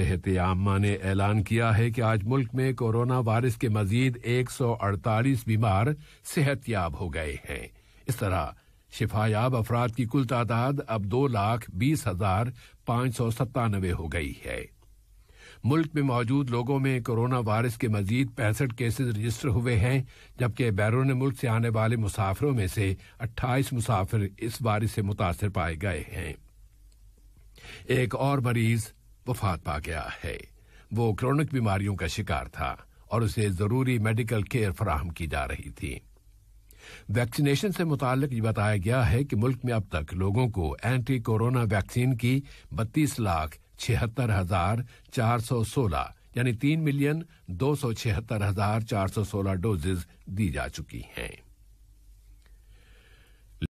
सेहत आमा ने ऐलान किया है कि आज मुल्क में कोरोना वायरस के मजीद 148 बीमार सेहत याब हो गए हैं इस तरह शिफायाब अफराद की कुल तादाद अब दो लाख बीस हजार पांच सौ सत्तानवे हो गई है मुल्क में मौजूद लोगों में कोरोना वायरस के मजीद पैंसठ केसेज रजिस्टर हुए हैं जबकि बैरून मुल्क से आने वाले मुसाफिरों में से अट्ठाईस मुसाफिर इस वायरस से मुतासर पाए गए हैं एक और मरीज़ वफात पा गया है वो क्रोनिक बीमारियों का शिकार था और उसे जरूरी मेडिकल केयर फराहम की जा रही थी वैक्सीनेशन से मुतालिक ये बताया गया है कि मुल्क में अब तक लोगों को एंटी कोरोना वैक्सीन की बत्तीस लाख छिहत्तर हजार चार सौ सोलह यानी तीन मिलियन दो सौ छिहत्तर हजार चार सौ सोलह डोजेज दी जा चुकी हैं